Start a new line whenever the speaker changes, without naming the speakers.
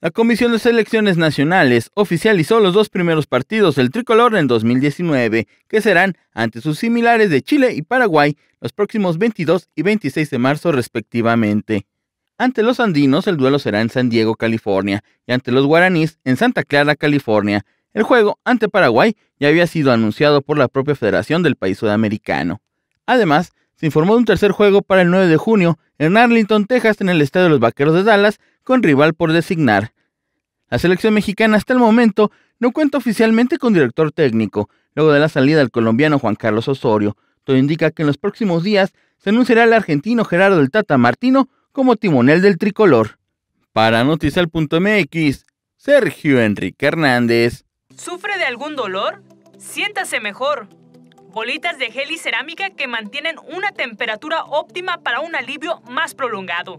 La Comisión de Selecciones Nacionales oficializó los dos primeros partidos del tricolor en 2019, que serán ante sus similares de Chile y Paraguay los próximos 22 y 26 de marzo respectivamente. Ante los andinos el duelo será en San Diego, California, y ante los guaraníes en Santa Clara, California. El juego ante Paraguay ya había sido anunciado por la propia Federación del País Sudamericano. Además, se informó de un tercer juego para el 9 de junio en Arlington, Texas, en el Estadio de los Vaqueros de Dallas, con rival por designar. La selección mexicana hasta el momento no cuenta oficialmente con director técnico, luego de la salida del colombiano Juan Carlos Osorio. Todo indica que en los próximos días se anunciará el argentino Gerardo del Tata Martino como timonel del tricolor. Para Noticial.mx, Sergio Enrique Hernández.
¿Sufre de algún dolor? Siéntase mejor. Bolitas de gel y cerámica que mantienen una temperatura óptima para un alivio más prolongado